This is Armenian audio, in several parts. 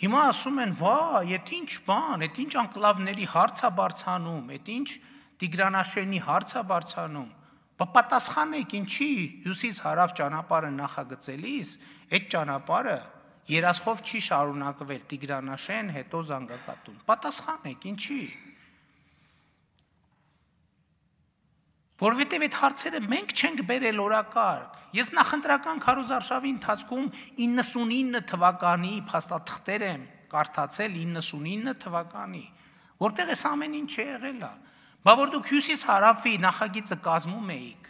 Հիմա ասում են, «Վա, այդ ինչ բան, այդ ինչ անկլավների հարցա բարձանում, այդ ինչ Տիգրանաշենի հարցա բարձանում»։ Բա պատասխանեք, ինչի հյուսիս հարավ ճանապարհը նախագծելիս, այդ ճանապարհը երասխով չի շարունակվել Տիգրանաշեն, հետո Զանգակատուն։ Պատասխանեք, ինչի՞։ Որովհետև այդ հարցերը մենք չենք բերել օրակարգ։ Ես նախընտրական քարոզարշավի ընթացքում 99 թվականի փաստաթղթեր եմ կարդացել 99 թվականի, որտեղ էս ամեն ինչ եղել է։ Բա որ դուք հյուսիս հարավի նախագիծը կազմում էիք,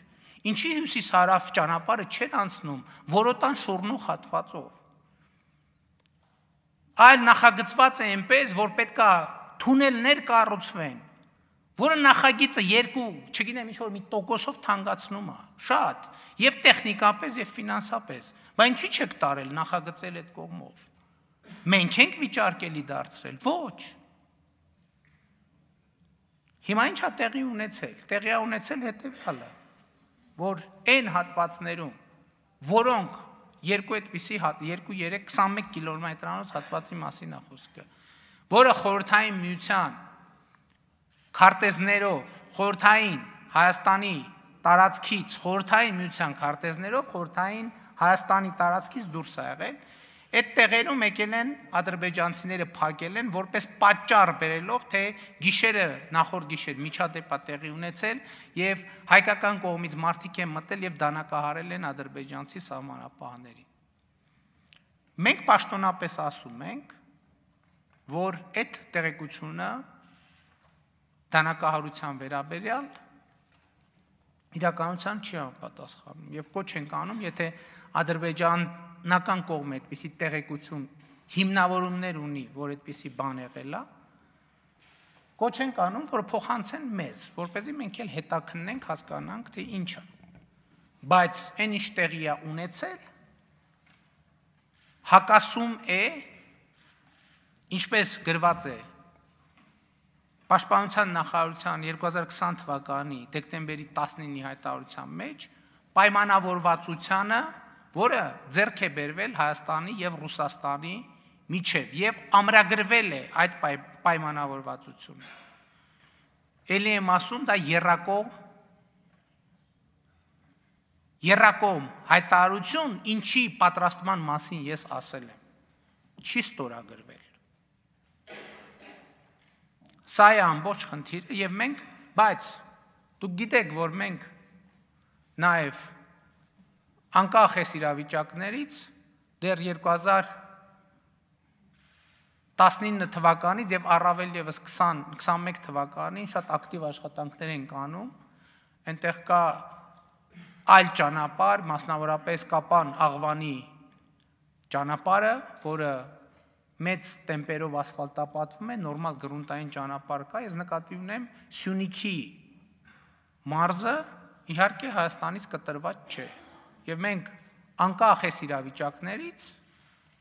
ինչի հյուսիս հարավ ճանապարհը չեր անցնում որոտան շորնու հատվածով։ Այլ նախագծված է այնպես, որ պետքա թունելներ կառուցվեն, որը նախագիծը երկու, չգիտեմ, ինչ որ մի տոկոսով թանկացնում է, շատ, եւ տեխնիկապես եւ ֆինանսապես։ Բայց ինչի՞ չեք տարել նախագծել այդ կողմով։ Մենք ենք վիճարկելի դարձրել։ Ոչ։ Հիմա ի՞նչ է տեղի ունեցել։ Տեղի է ունեցել հետեւյալը, որ այն հատվածներում, որոնք երկու այդպիսի հատ 2-3 21 կիլոմետրանոց հատվածի մասին է խոսքը, որը խորթային միության քարտեզներով խորթային Հայաստանի տարածքից խորթային միության քարտեզներով խորթային Հայաստանի տարածքից դուրս է եղել Այդ տեղերում եկել են ադրբեջանցիները փակել են որպես պատճառ բերելով թե գիշերը նախորդ գիշեր միջադեպա տեղի ունեցել եւ հայկական կողմից մարտիկ են մտել եւ դանակահարել են ադրբեջանցի սահմանապահներին։ Մենք պաշտոնապես ասում ենք, որ այդ տեղեկությունը դանակահարության վերաբերյալ իրականության չի համապատասխանում եւ կոչ ենք անում, եթե ադրբեջանական կողմը այդպիսի տեղեկություն հիմնավորումներ ունի, որ այդպիսի բան եղել է, կոչ ենք անում, որ փոխանցեն մեզ, որ เป զի մենք էլ հետաքննենք, հասկանանք, թե ինչ է։ Բայց այն ինչ տեղի է ունեցել, հակասում է ինչպես գրված է Պաշտպանության նախարարության 2020 թվականի դեկտեմբերի 19-ի հայտարարության մեջ պայմանավորվածությունը, որը ձեռք է բերվել Հայաստանի եւ Ռուսաստանի միջև եւ ամրագրվել է այդ պայ, պայմանավորվածությունը։ Էլի եմ ասում, դա երրակող երրակողմ հայտարարություն, ինչի պատրաստման մասին ես ասել եմ։ Չի ստորագրվել Սա է ամբողջ խնդիրը եւ մենք, բայց դուք գիտեք, որ մենք նաեւ անկախ այս իրավիճակներից դեռ 2019 թվականից եւ առավել եւս 20 21 թվականին շատ ակտիվ աշխատանքներ ենք անում։ Այնտեղ կա այլ ճանապարհ, մասնավորապես Կապան աղվանի ճանապարհը, որը մեծ տեմպերով ասֆալտապատվում է, նորմալ գրունտային ճանապարհ կա, ես նկատի ունեմ Սյունիքի մարզը իհարկե Հայաստանից կտրված չէ։ Եվ մենք անկախ այս իրավիճակներից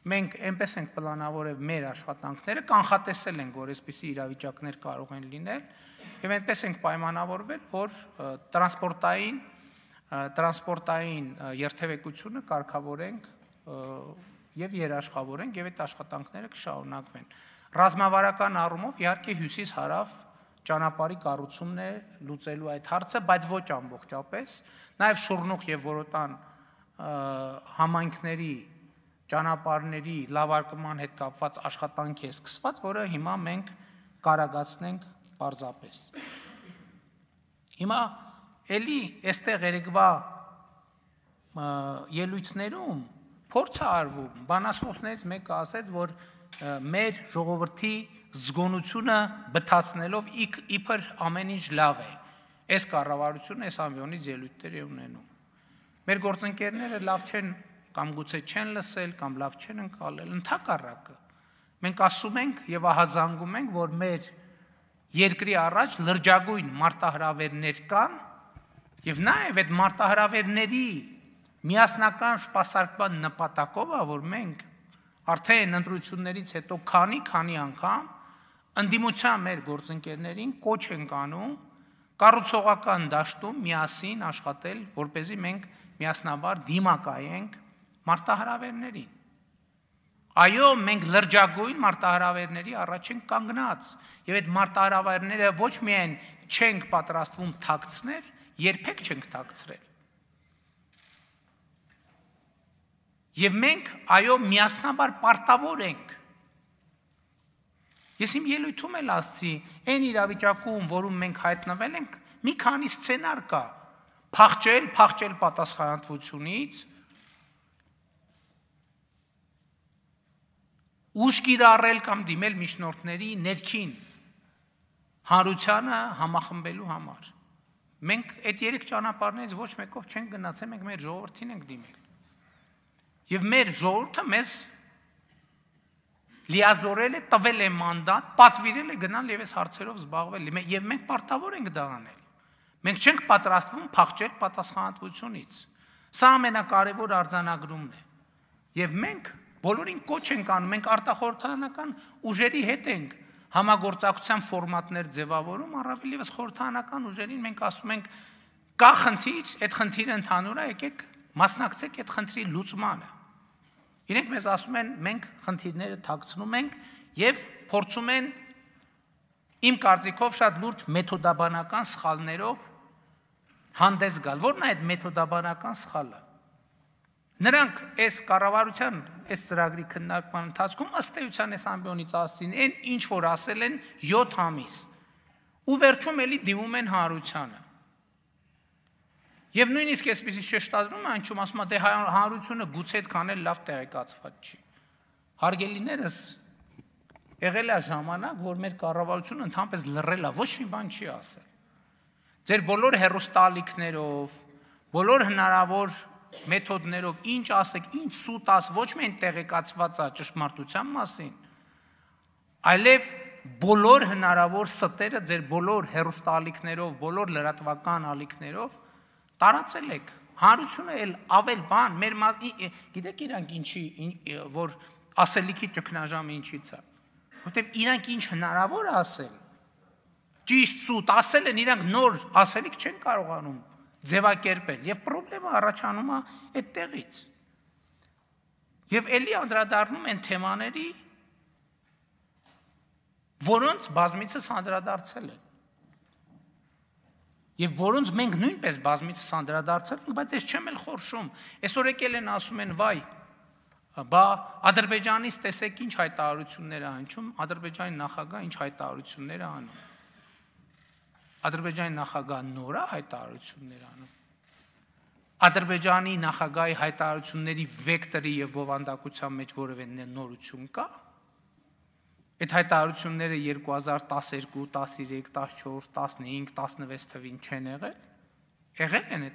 մենք այնպես ենք պլանավորել մեր աշխատանքները, կանխատեսել ենք, որ այսպիսի իրավիճակներ կարող են լինել, եւ այնպես ենք պայմանավորվել, որ տրանսպորտային տրանսպորտային երթևեկությունը կարգավորենք եւ երաշխավորենք եւ այդ աշխատանքները կշարունակվեն։ Ռազմավարական առումով իհարկե հյուսիս հարավ ճանապարհի կառուցումն է լուծելու այդ հարցը, բայց ոչ ամբողջապես, նաև շուրնուխ եւ որոտան համայնքների ճանապարհների լավարկման հետ կապված աշխատանք է սկսված, որը հիմա մենք կարագացնենք պարզապես։ Հիմա ելի այստեղ երեկվա ելույթներում փորձ է արվում։ Բանաստեղծներից մեկը ասաց, որ մեր ժողովրդի զգոնությունը բթացնելով իբր ամեն ինչ լավ է։ Այս կառավարությունը այս ամբիոնից ելույթներ է ունենում։ Մեր գործընկերները լավ չեն կամ գուցե չեն լսել կամ լավ չեն ընկալել ընդհակառակը։ Մենք ասում ենք եւ ահազանգում ենք, որ մեր երկրի առաջ լրջագույն մարտահրավերներ կան եւ նաեւ այդ մարտահրավերների միասնական սպասարկման նպատակով է, որ մենք արդեն ընտրություններից հետո քանի քանի անգամ ընդդիմության մեր գործընկերներին կոչ ենք անում կառուցողական դաշտում միասին աշխատել, որ เป զի մենք միասնաբար դիմակայենք մարտահրավերներին։ Այո, մենք լրջագույն մարտահրավերների առաջ ենք կանգնած, եւ այդ մարտահրավերները ոչ միայն չենք պատրաստվում թաքցնել, երբեք չենք թաքցրել, Եվ մենք այո միասնաբար պարտավոր ենք։ Ես իմ ելույթում էլ ասացի, այն իրավիճակում, որում մենք հայտնվել ենք, մի քանի սցենար կա։ Փախչել, փախչել պատասխանատվությունից, ուշք իրարել կամ դիմել միջնորդների ներքին հանրությանը համախմբելու համար։ Մենք այդ երեք ճանապարհներից ոչ մեկով չենք գնացել, մենք մեր ժողովրդին ենք դիմել։ Եվ մեր ժողովուրդը մեզ լիազորել է, տվել է մանդատ, պատվիրել է գնալ եւ այս հարցերով զբաղվել։ Եվ մենք պարտավոր ենք դա անել։ Մենք չենք պատրաստվում փախչել պատասխանատվությունից։ Սա ամենակարևոր արձանագրումն է։ Եվ մենք բոլորին կոչ ենք անում, մենք արտախորհրդանական ուժերի հետ ենք համագործակցության ֆորմատներ ձևավորում, առավել եւս խորհրդանական ուժերին մենք ասում ենք՝ կա խնդիր, այդ խնդիրը ընդհանուր է, եկեք մասնակցեք այդ խնդրի լուծմանը։ Իրենք մեզ ասում են, մենք խնդիրները թաքցնում ենք եւ փորձում են իմ կարծիքով շատ լուրջ մեթոդաբանական սխալներով հանդես գալ։ Որն է այդ մեթոդաբանական սխալը։ Նրանք այս կառավարության այս ծրագրի քննարկման ընթացքում ըստ էության այս ամբիոնից ասցին այն ինչ որ ասել են 7 ամիս։ Ու վերջում էլի դիմում են հանրությանը։ Եվ նույնիսկ այսպես շեշտադրում է, անչում ասում է, դե հա-, հանրությունը գուցե այդքան էլ լավ տեղեկացված չի։ Հարգելիներս եղել է ժամանակ, որ մեր կառավարությունը ընդհանրապես լռել է, ոչ մի բան չի ասել։ Ձեր բոլոր հերոստալիքներով, բոլոր հնարավոր մեթոդներով ինչ ասեք, ինչ սուտ աս, ոչ միայն տեղեկացված է ճշմարտության մասին, այլև բոլոր հնարավոր ստերը ձեր բոլոր հերոստալիքներով, բոլոր լրատվական ալիքներով տարածել եք։ Հանրությունը էլ ավել բան, մեր գիտեք իրանք ինչի որ ասելիքի ճգնաժամը ինչից է։ Որտեւ իրանք ինչ հնարավոր է ասել։ Ճիշտ սուտ ասել են իրանք նոր ասելիք չեն կարողանում ձևակերպել եւ խնդրեմը առաջանում է այդտեղից։ Եվ ելի անդրադառնում են թեմաների, որոնց բազմիցս անդրադարձել են։ Եվ որոնց մենք նույնպես բազմիցս անդրադարձել ենք, բայց ես չեմ էլ խորշում։ Այսօր եկել են ասում են, վայ, բա Ադրբեջանից տեսեք ինչ հայտարարություններ է հնչում, Ադրբեջանի նախագահ ինչ հայտարարություններ է անում։ Ադրբեջանի նախագահ նորա հայտարարություններ անում։ Ադրբեջանի նախագահի հայտարարությունների վեկտորի եւ բովանդակության մեջ որևէ նորություն կա՞ Այդ հայտարարությունները 2012, 13, 14, 15, 16 թվին չեն եղել։ Եղել են այդ